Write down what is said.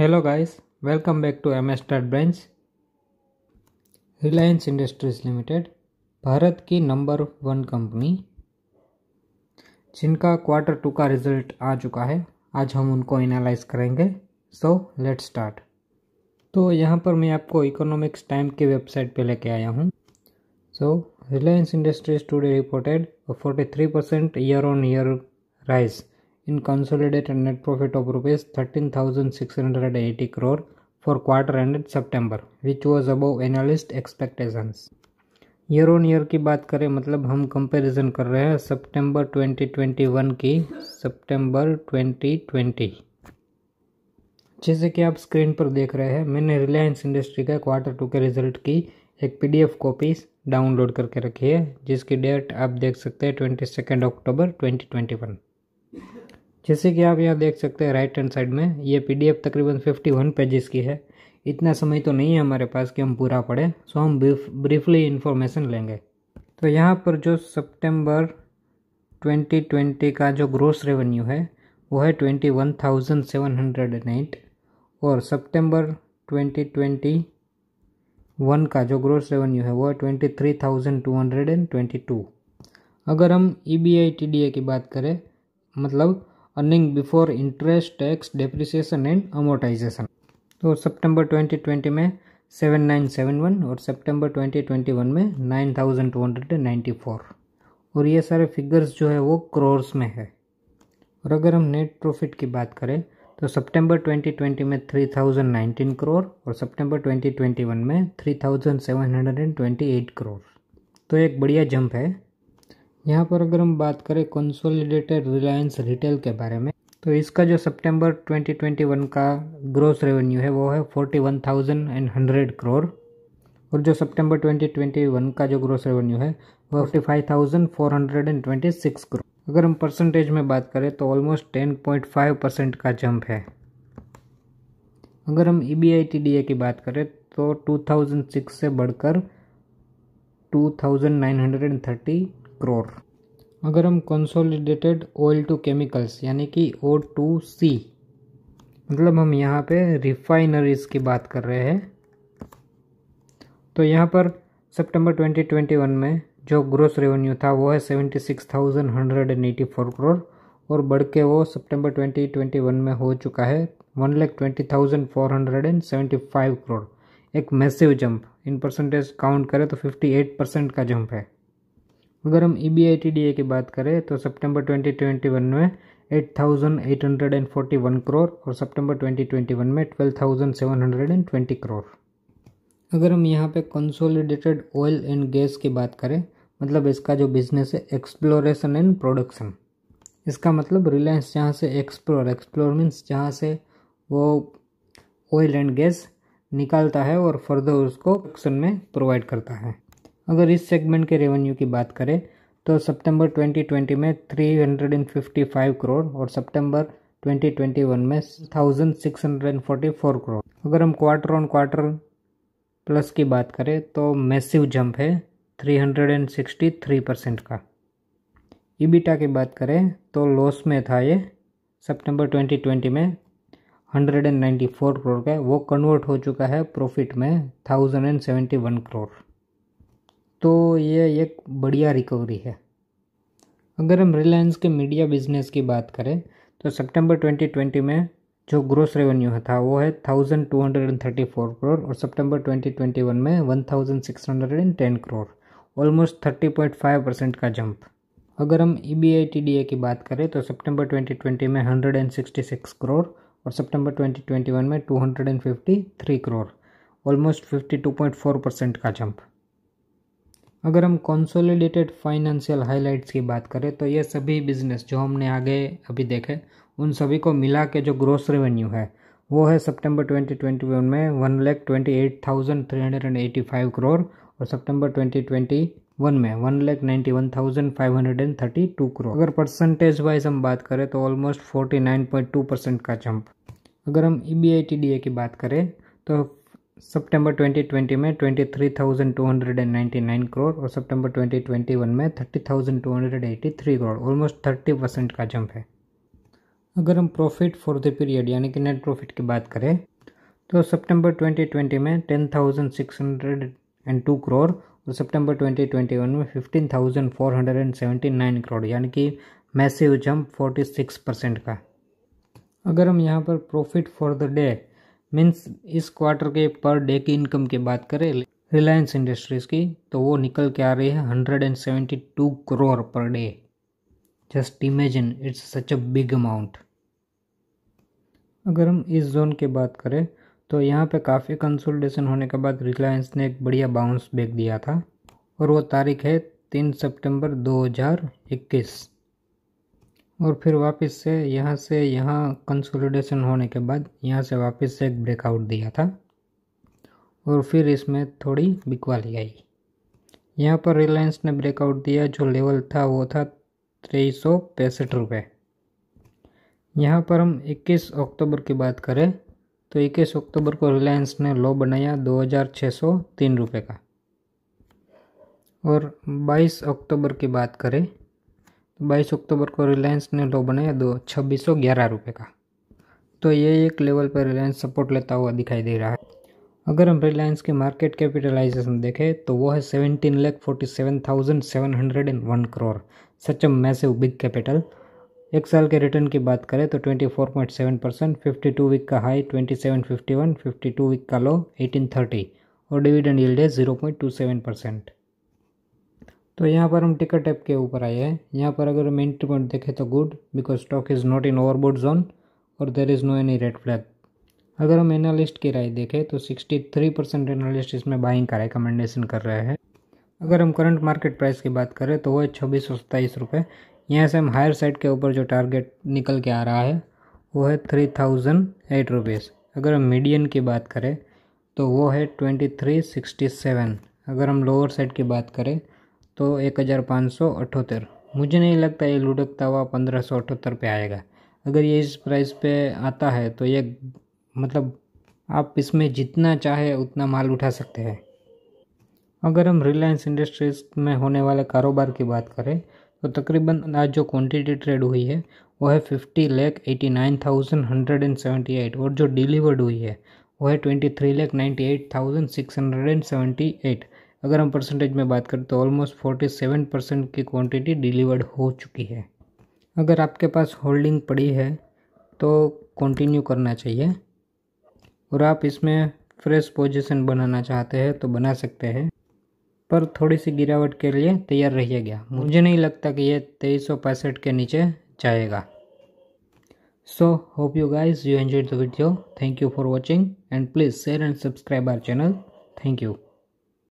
hello guys welcome back to M Start ब्रेंच Reliance Industries Limited Bharat की number one company जिनका quarter two का result आ चुका है आज हम उनको एनालाइज करेंगे सो लेट स्टार्ट तो यहाँ पर मैं आपको इकोनॉमिक्स टाइम की वेबसाइट पे लेके आया हूँ सो Reliance Industries today reported forty three percent year on year rise in consolidated net profit of rupees 13680 crore for quarter ended September which was above analyst expectations year on year की बात करें मतलब हम comparison कर रहे हैं सितंबर 2021 की सितंबर 2020 जैसे कि आप स्क्रीन पर देख रहे हैं मैंने रिलायंस इंडस्ट्री का क्वार्टर टू के रिजल्ट की एक पीडीएफ कॉपी डाउनलोड करके रखी है जिसकी डेट आप देख सकते हैं twenty second October twenty twenty one जैसे कि आप यहाँ देख सकते हैं राइट हैंड साइड में ये पीडीएफ तकरीबन 51 पेजेस की है इतना समय तो नहीं है हमारे पास कि हम पूरा पढ़ें सो हम ब्रीफली इन्फॉर्मेशन लेंगे तो यहाँ पर जो सितंबर 2020 का जो ग्रोस रेवेन्यू है वो है 21,708 और सितंबर 2021 का जो ग्रोस रेवेन्यू है वो है 23,222 अगर हम E B I T D A की बात करें मतलब earning before interest tax depreciation and amortisation तो सितंबर 2020 में 7971 और सितंबर 2021 में 9294 और ये सारे फिगर्स जो है वो क्रोर्स में है और अगर हम नेट प्रॉफिट की बात करें तो सितंबर 2020 में 3019 करोर और सितंबर 2021 में 3728 करोर तो एक बढ़िया जंप है यहाँ पर अगर हम बात करें कंसोलिडेटेड रिलायंस रिटेल के बारे में तो इसका जो सितंबर 2021 का ग्रोस रेवेन्यू है वो है forty one thousand and hundred crore और जो सितंबर 2021 का जो ग्रोस रेवेन्यू है वो forty five thousand four hundred and twenty six crore अगर हम परसेंटेज में बात करें तो almost ten point five percent का जंप है अगर हम E B I T D A की बात करें तो टू थाउजेंड सिक्स से बढ़कर two thousand nine hundred and thirty crore अगर हम कंसोलिडेटेड ऑयल टू केमिकल्स यानी कि ओ टू सी मतलब हम यहाँ पे रिफाइनरीज की बात कर रहे हैं तो यहाँ पर सितंबर 2021 में जो ग्रोस रेवेन्यू था वो है 76,184 करोड़ और बढ़ के वो सितंबर 2021 में हो चुका है one lakh twenty thousand four hundred and seventy five crore एक massive jump in percentage count करें तो फिफ्टी एट परसेंट का जंप है अगर हम E B I T D A की बात करें तो सितंबर 2021 में 8,841 करोड़ और सितंबर 2021 में 12,720 करोड़ अगर हम यहाँ पे कंसोलिडेटेड ऑयल एंड गैस की बात करें मतलब इसका जो बिजनेस है एक्सप्लोरेशन एंड प्रोडक्शन इसका मतलब रिलायंस जहाँ से एक्सप्लोर एक्सप्लोर मीन्स जहाँ से वो ऑयल एंड गैस निकालता है और फर्दर उसको प्रोडक्शन में प्रोवाइड करता है अगर इस सेगमेंट के रेवेन्यू की बात करें तो सितंबर 2020 में 355 करोड़ और सितंबर 2021 में 1644 करोड़ अगर हम क्वार्टर ऑन क्वार्टर प्लस की बात करें तो मैसिव जंप है 363 परसेंट का ईबीटा की बात करें तो लॉस में था ये सितंबर 2020 में 194 करोड़ का वो कन्वर्ट हो चुका है प्रॉफिट में 1071 करोड़ तो ये एक बढ़िया रिकवरी है अगर हम रिलायंस के मीडिया बिजनेस की बात करें तो सितंबर 2020 में जो ग्रोस रेवेन्यू था वो है 1234 करोड़ और सितंबर 2021 में 1610 करोड़ ऑलमोस्ट 30.5 परसेंट का जंप अगर हम ई e बी की बात करें तो सितंबर 2020 में 166 करोड़ और सितंबर 2021 में 253 करोड़ ऑलमोस्ट 52.4 परसेंट का जंप अगर हम कंसोलिडेटेड फाइनेंशियल हाइलाइट्स की बात करें तो ये सभी बिजनेस जो हमने आगे अभी देखे उन सभी को मिला के जो ग्रोस रेवेन्यू है वो है सितंबर 2021 में one lakh twenty eight thousand three hundred and eighty five crore और सितंबर 2021 में one lakh ninety one thousand five hundred and thirty two crore अगर परसेंटेज वाइज हम बात करें तो almost forty nine point two percent का जंप अगर हम E B I T D A की बात करें तो सितंबर 2020 में 23,299 करोड़ और सितंबर 2021 में 30,283 करोड़ ऑलमोस्ट 30 परसेंट का जंप है अगर हम प्रॉफिट फॉर द पीरियड यानी कि नेट प्रॉफिट की बात करें तो सितंबर 2020 में 10,602 करोड़ और सितंबर 2021 में 15,479 करोड़ यानी कि मैसिव जंप 46 परसेंट का अगर हम यहाँ पर profit for the day means इस क्वार्टर के पर डे की इनकम की बात करें रिलायंस इंडस्ट्रीज़ की तो वो निकल के आ रही है hundred and seventy two crore per day just imagine it's such a big amount अगर हम इस जोन की बात करें तो यहाँ पे काफ़ी कंसोलिडेशन होने के बाद रिलायंस ने एक बढ़िया बाउंस बैक दिया था और वो तारीख है तीन सितंबर इक्कीस और फिर वापस से यहाँ से यहाँ कंसोलिडेशन होने के बाद यहाँ से वापस से एक ब्रेकआउट दिया था और फिर इसमें थोड़ी बिकवाली आई यहाँ पर रिलायंस ने ब्रेकआउट दिया जो लेवल था वो था तेईस सौ पैंसठ रुपये यहाँ पर हम 21 अक्टूबर की बात करें तो 21 अक्टूबर को रिलायंस ने लो बनाया दो हज़ार छः सौ तीन रुपये का और 22 अक्टूबर की बात करें बाईस अक्टूबर को रिलायंस ने लो बनाया दो छब्बीस सौ ग्यारह रुपये का तो ये एक लेवल पर रिलायंस सपोर्ट लेता हुआ दिखाई दे रहा है अगर हम रिलायंस के मार्केट कैपिटलाइजेशन देखें तो वो है seventeen lakh forty seven thousand seven hundred and one crore such massive big capital एक साल के रिटर्न की बात करें तो twenty four point seven percent fifty two week का high twenty seven fifty one fifty two week का लो एटीन थर्टी और डिविडेंड यील्ड है zero point two seven percent तो यहाँ पर हम टिकर टैप के ऊपर आए हैं यहाँ पर अगर हम एंट्री पॉइंट देखें तो good because stock is not in overboard zone और there is no any red flag अगर हम एनालिस्ट की राय देखें तो 63 परसेंट एनालिस्ट इसमें बाइंग का रिकमेंडेशन कर रहे हैं अगर हम करंट मार्केट प्राइस की बात करें तो वह छब्बीस सौ सत्ताईस रुपये यहाँ से हम हायर साइड के ऊपर जो टारगेट निकल के आ रहा है वो है थ्री थाउजेंड एट रुपीज़ अगर हम मीडियन की बात करें तो वो है ट्वेंटी थ्री सिक्सटी सेवन अगर हम लोअर साइड की बात करें तो एक हज़ार पाँच सौ अठहत्तर मुझे नहीं लगता ये लुढ़कता हुआ पंद्रह सौ अठहत्तर पर आएगा अगर ये इस प्राइस पे आता है तो ये मतलब आप इसमें जितना चाहे उतना माल उठा सकते हैं अगर हम रिलायंस इंडस्ट्रीज़ में होने वाले कारोबार की बात करें तो तकरीबन आज जो क्वांटिटी ट्रेड हुई है वो है fifty lakh eighty nine thousand hundred and seventy eight और जो डिलीवर्ड हुई है वो है twenty three lakh ninety eight thousand six hundred and seventy eight अगर हम परसेंटेज में बात करें तो ऑलमोस्ट फोर्टी सेवन परसेंट की क्वांटिटी डिलीवर्ड हो चुकी है अगर आपके पास होल्डिंग पड़ी है तो कंटिन्यू करना चाहिए और आप इसमें फ्रेश पोजीशन बनाना चाहते हैं तो बना सकते हैं पर थोड़ी सी गिरावट के लिए तैयार रहिएगा मुझे नहीं लगता कि यह तेईस के नीचे जाएगा so hope you guys you enjoy the video thank you for watching and please share and subscribe our channel thank you